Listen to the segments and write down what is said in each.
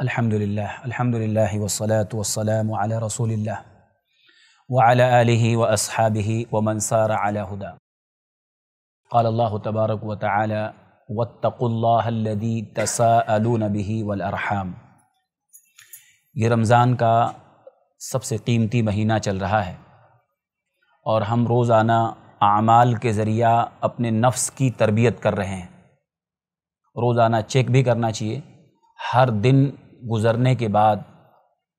Alhamdulillah, alhamdulillah, wassalatu wassalamu ala rasulillah wa ala alihi wa ashabihi wa man sara ala huda. قال الله تبارك وتعالى واتقوا الله الذي تساءلون به والأرحام ये रमज़ान का सबसे कीमती महीना चल रहा है और हम रोज़ाना आमाल के ज़रिया अपने नफ्स की तरबियत कर रहे हैं रोज़ाना चेक भी करना चाहिए हर दिन गुज़रने के बाद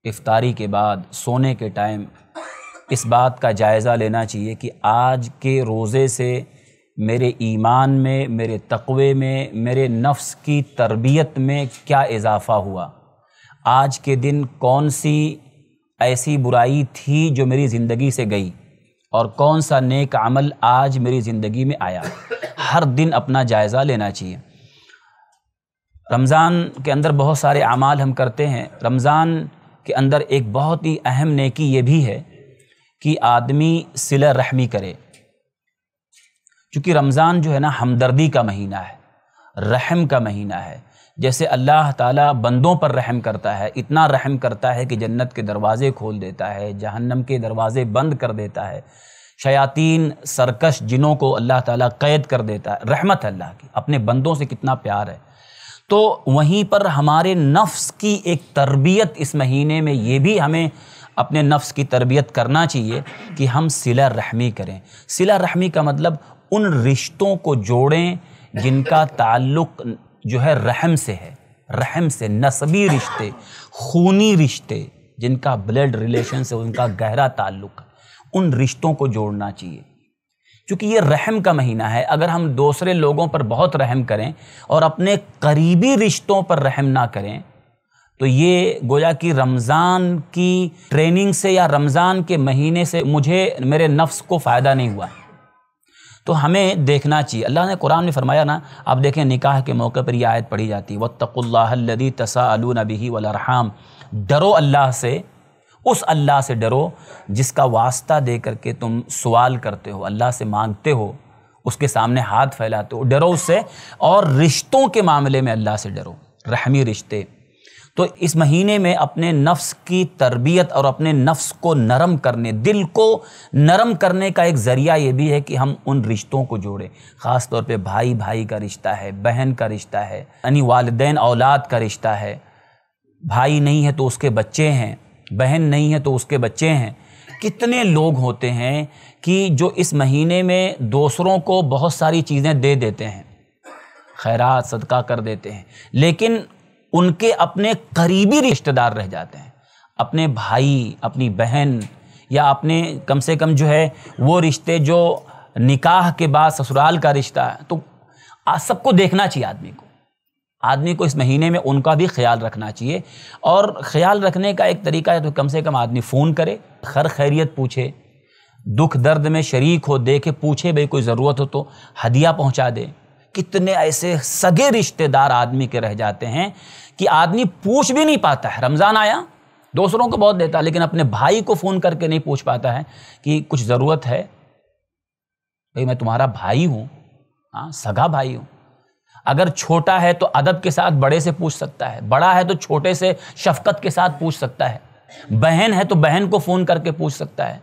इफ्तारी के बाद सोने के टाइम इस बात का जायज़ा लेना चाहिए कि आज के रोज़े से मेरे ईमान में मेरे तकवे में मेरे नफ्स की तरबियत में क्या इजाफ़ा हुआ आज के दिन कौन सी ऐसी बुराई थी जो मेरी ज़िंदगी से गई और कौन सा नेक अमल आज मेरी ज़िंदगी में आया हर दिन अपना जायज़ा लेना चाहिए रमज़ान के अंदर बहुत सारे अमाल हम करते हैं रमज़ान के अंदर एक बहुत ही अहम नेकी ये भी है कि आदमी सिला रहमी करे क्योंकि रमज़ान जो है ना हमदर्दी का महीना है रहम का महीना है जैसे अल्लाह ताला बंदों पर रहम करता है इतना रहम करता है कि जन्नत के दरवाज़े खोल देता है जहन्नम के दरवाज़े बंद कर देता है शयातीन सरकश जिनों को अल्लाह ताला कैद कर देता है रहमत है अल्लाह की अपने बंदों से कितना प्यार है तो वहीं पर हमारे नफ्स की एक तरबियत इस महीने में ये भी हमें अपने नफ्स की तरबियत करना चाहिए कि हम सिला रहमी करें सिला रहमी का मतलब उन रिश्तों को जोड़ें जिनका ताल्लुक़ जो है रहम से है रहम से नस्बी रिश्ते खूनी रिश्ते जिनका ब्लड रिलेशन से उनका गहरा ताल्लुक़ उन रिश्तों को जोड़ना चाहिए क्योंकि ये रहम का महीना है अगर हम दूसरे लोगों पर बहुत रहम करें और अपने करीबी रिश्तों पर रहम ना करें तो ये गोया कि रमज़ान की ट्रेनिंग से या रमज़ान के महीने से मुझे मेरे नफ्स को फ़ायदा नहीं हुआ तो हमें देखना चाहिए अल्लाह ने कुरान में फरमाया ना आप देखें निकाह के मौके पर यह आयत पढ़ी जाती है वत्तकुल्लादी तसा अलू नबी वलरहम डरो अल्लाह से उस अल्लाह से डरो जिसका वास्ता दे करके तुम सवाल करते हो अल्लाह से मांगते हो उसके सामने हाथ फैलाते हो डरो उससे और रिश्तों के मामले में अल्लाह से डरो रहमी रिश्ते तो इस महीने में अपने नफ्स की तरबियत और अपने नफ्स को नरम करने दिल को नरम करने का एक ज़रिया ये भी है कि हम उन रिश्तों को जोड़ें ख़ास तौर पे भाई भाई का रिश्ता है बहन का रिश्ता है यानी वालदेन औलाद का रिश्ता है भाई नहीं है तो उसके बच्चे हैं बहन नहीं है तो उसके बच्चे हैं कितने लोग होते हैं कि जो इस महीने में दूसरों को बहुत सारी चीज़ें दे देते हैं खैरात सदका कर देते हैं लेकिन उनके अपने करीबी रिश्तेदार रह जाते हैं अपने भाई अपनी बहन या अपने कम से कम जो है वो रिश्ते जो निकाह के बाद ससुराल का रिश्ता है तो सबको देखना चाहिए आदमी को आदमी को इस महीने में उनका भी ख्याल रखना चाहिए और ख्याल रखने का एक तरीका है तो कम से कम आदमी फ़ोन करे खर खैरियत पूछे दुख दर्द में शरीक हो देखे पूछे भाई कोई ज़रूरत हो तो हदिया पहुंचा दे कितने ऐसे सगे रिश्तेदार आदमी के रह जाते हैं कि आदमी पूछ भी नहीं पाता है रमज़ान आया दूसरों को बहुत देता है लेकिन अपने भाई को फ़ोन करके नहीं पूछ पाता है कि कुछ ज़रूरत है भाई मैं तुम्हारा भाई हूँ हाँ सगा भाई हूँ अगर छोटा है तो अदब के साथ बड़े से पूछ सकता है बड़ा है तो छोटे से शफकत के साथ पूछ सकता है बहन है तो बहन को फ़ोन करके पूछ सकता है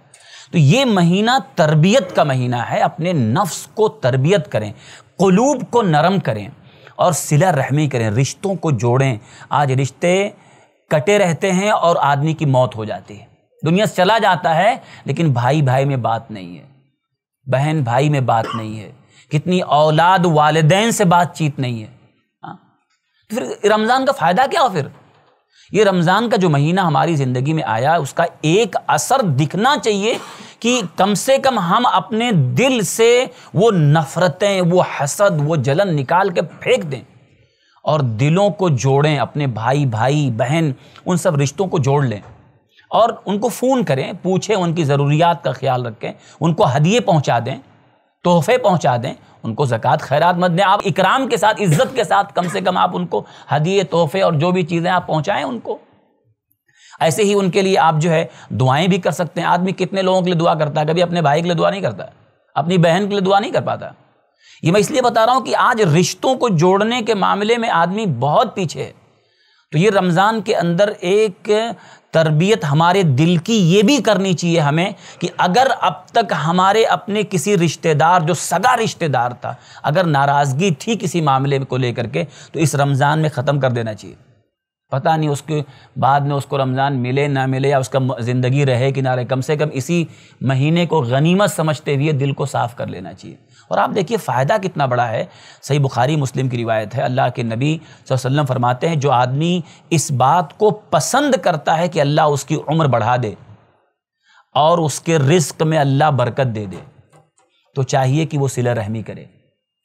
तो ये महीना तरबियत का महीना है अपने नफ्स को तरबियत करें कलूब को नरम करें और सिला रहमी करें रिश्तों को जोड़ें आज रिश्ते कटे रहते हैं और आदमी की मौत हो जाती है दुनिया चला जाता है लेकिन भाई भाई में बात नहीं है बहन भाई में बात नहीं है कितनी औलाद वालदेन से बातचीत नहीं है हाँ? तो फिर रमज़ान का फ़ायदा क्या हो फिर ये रमज़ान का जो महीना हमारी ज़िंदगी में आया उसका एक असर दिखना चाहिए कि कम से कम हम अपने दिल से वो नफ़रतें वो हसद वो जलन निकाल के फेंक दें और दिलों को जोड़ें अपने भाई भाई बहन उन सब रिश्तों को जोड़ लें और उनको फ़ोन करें पूछें उनकी ज़रूरियात का ख्याल रखें उनको हदिये पहुंचा दें तोहफे पहुंचा दें उनको ज़क़़त खैरात मत दें आप इकराम के साथ इज़्ज़त के साथ कम से कम आप उनको हदिए तोहफे और जो भी चीज़ें आप पहुंचाएं उनको ऐसे ही उनके लिए आप जो है दुआएं भी कर सकते हैं आदमी कितने लोगों के लिए दुआ करता है कभी अपने भाई के लिए दुआ नहीं करता अपनी बहन के लिए दुआ नहीं कर पाता ये मैं इसलिए बता रहा हूँ कि आज रिश्तों को जोड़ने के मामले में आदमी बहुत पीछे है तो ये रमज़ान के अंदर एक तरबियत हमारे दिल की ये भी करनी चाहिए हमें कि अगर अब तक हमारे अपने किसी रिश्तेदार जो सगा रिश्तेदार था अगर नाराज़गी थी किसी मामले को लेकर के तो इस रमज़ान में ख़त्म कर देना चाहिए पता नहीं उसके बाद में उसको रमज़ान मिले ना मिले या उसका ज़िंदगी रहे कि ना रहे कम से कम इसी महीने को गनीमत समझते हुए दिल को साफ़ कर लेना चाहिए और आप देखिए फ़ायदा कितना बड़ा है सही बुखारी मुस्लिम की रिवायत है अल्लाह के नबी वसल्लम फरमाते हैं जो आदमी इस बात को पसंद करता है कि अल्लाह उसकी उम्र बढ़ा दे और उसके रिस्क में अल्लाह बरकत दे दे तो चाहिए कि वो सिला रहमी करे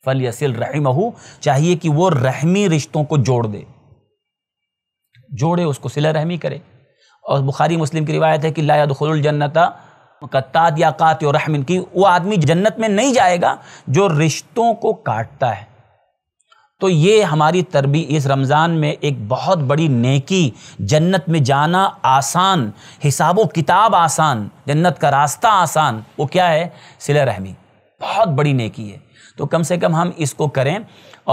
फल यसिल रहमहू चाहिए कि वो रहमी रिश्तों को जोड़ दे जोड़े उसको सिला रहमी करे और बुखारी मुस्लिम की रिवायत है कि लायाद जन्नत कत्तात या कात और रहमिन की वो आदमी जन्नत में नहीं जाएगा जो रिश्तों को काटता है तो ये हमारी तरबी इस रमज़ान में एक बहुत बड़ी नेकी जन्नत में जाना आसान हिसाब व किताब आसान जन्नत का रास्ता आसान वो क्या है सिला रहमी बहुत बड़ी नेकी है तो कम से कम हम इसको करें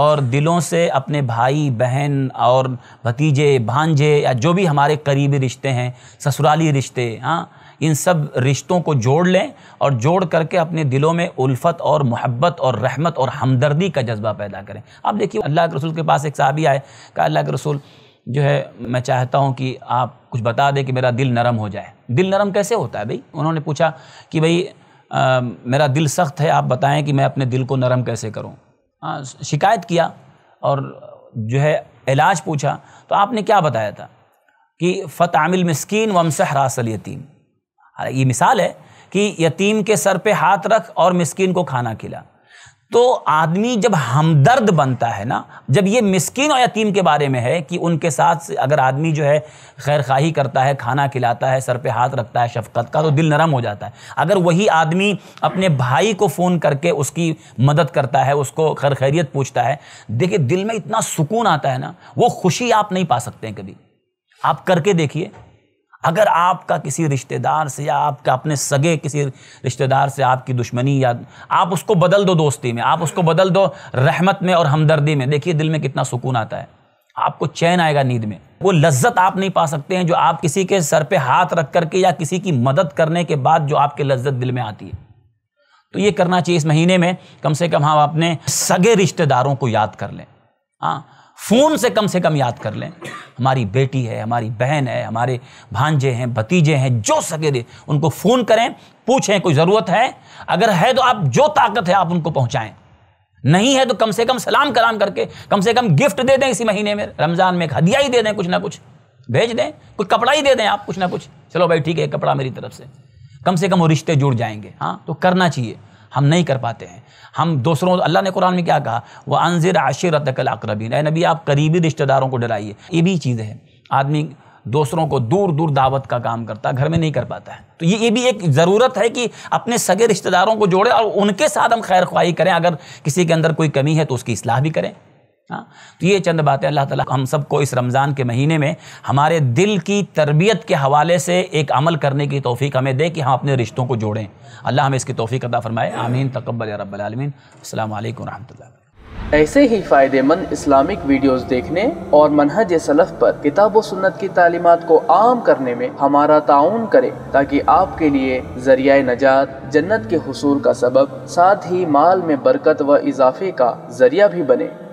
और दिलों से अपने भाई बहन और भतीजे भांजे या जो भी हमारे करीबी रिश्ते हैं ससुराली रिश्ते हाँ इन सब रिश्तों को जोड़ लें और जोड़ करके अपने दिलों में उल्फत और मोहब्बत और रहमत और हमदर्दी का जज्बा पैदा करें आप देखिए अल्लाह के रसूल के पास एक साहबी आए कहा अल्लाह के रसूल जो है मैं चाहता हूँ कि आप कुछ बता दें कि मेरा दिल नरम हो जाए दिल नरम कैसे होता है भाई उन्होंने पूछा कि भाई आ, मेरा दिल सख्त है आप बताएं कि मैं अपने दिल को नरम कैसे करूं हाँ शिकायत किया और जो है इलाज पूछा तो आपने क्या बताया था कि फ़त आमिल मस्किन वमसह रासल यतीम ये मिसाल है कि यतीम के सर पे हाथ रख और मस्किन को खाना खिला तो आदमी जब हमदर्द बनता है ना जब ये मिस्किन और यतीम के बारे में है कि उनके साथ अगर आदमी जो है खैर खाही करता है खाना खिलाता है सर पे हाथ रखता है शफकत का तो दिल नरम हो जाता है अगर वही आदमी अपने भाई को फ़ोन करके उसकी मदद करता है उसको खैर खैरियत पूछता है देखिए दिल में इतना सुकून आता है ना वो खुशी आप नहीं पा सकते हैं कभी आप करके देखिए अगर आपका किसी रिश्तेदार से या आपका अपने सगे किसी रिश्तेदार से आपकी दुश्मनी या आप उसको बदल दो दोस्ती में आप उसको बदल दो रहमत में और हमदर्दी में देखिए दिल में कितना सुकून आता है आपको चैन आएगा नींद में वो लज्जत आप नहीं पा सकते हैं जो आप किसी के सर पे हाथ रख करके या किसी की मदद करने के बाद जो आपके लज्जत दिल में आती है तो ये करना चाहिए इस महीने में कम से कम हम हाँ अपने सगे रिश्तेदारों को याद कर लें हाँ फ़ोन से कम से कम याद कर लें हमारी बेटी है हमारी बहन है हमारे भांजे हैं भतीजे हैं जो सगे दे उनको फ़ोन करें पूछें कोई ज़रूरत है अगर है तो आप जो ताकत है आप उनको पहुँचाएँ नहीं है तो कम से कम सलाम कलाम करके कम से कम गिफ्ट दे दें इसी महीने में रमज़ान में एक हदिया ही दे दें कुछ ना कुछ भेज दें कुछ कपड़ा ही दे दें आप कुछ ना कुछ चलो भाई ठीक है कपड़ा मेरी तरफ से कम से कम वो रिश्ते जुड़ जाएंगे हाँ तो करना चाहिए हम नहीं कर पाते हैं हम दूसरों अल्लाह ने कुरान में क्या कहा वह अनजर तकल कल ए नबी आप करीबी रिश्तेदारों को डराइए ये भी चीज़ है आदमी दूसरों को दूर दूर दावत का काम करता है घर में नहीं कर पाता है तो ये ये भी एक ज़रूरत है कि अपने सगे रिश्तेदारों को जोड़े और उनके साथ हम खैर ख्वाही करें अगर किसी के अंदर कोई कमी है तो उसकी असलाह भी करें हाँ तो ये चंद बातें अल्लाह ताला हम सबको इस रमज़ान के महीने में हमारे दिल की तरबियत के हवाले से एक अमल करने की तोफ़ी हमें दे कि हम अपने रिश्तों को जोड़ें अल्लाह हमें इसकी तोफ़ी अदा फ़रमाए आमीन तकबल रबालमीन अल्लाम वरहमल ऐसे ही फ़ायदेमंद इस्लामिक वीडियोस देखने और मनहज सलफ़ पर किताब व सुन्नत की तालीमत को आम करने में हमारा ताउन करें ताकि आपके लिए जरिया नजात जन्नत के हसूल का सबब साथ ही माल में बरकत व इजाफे का जरिया भी बने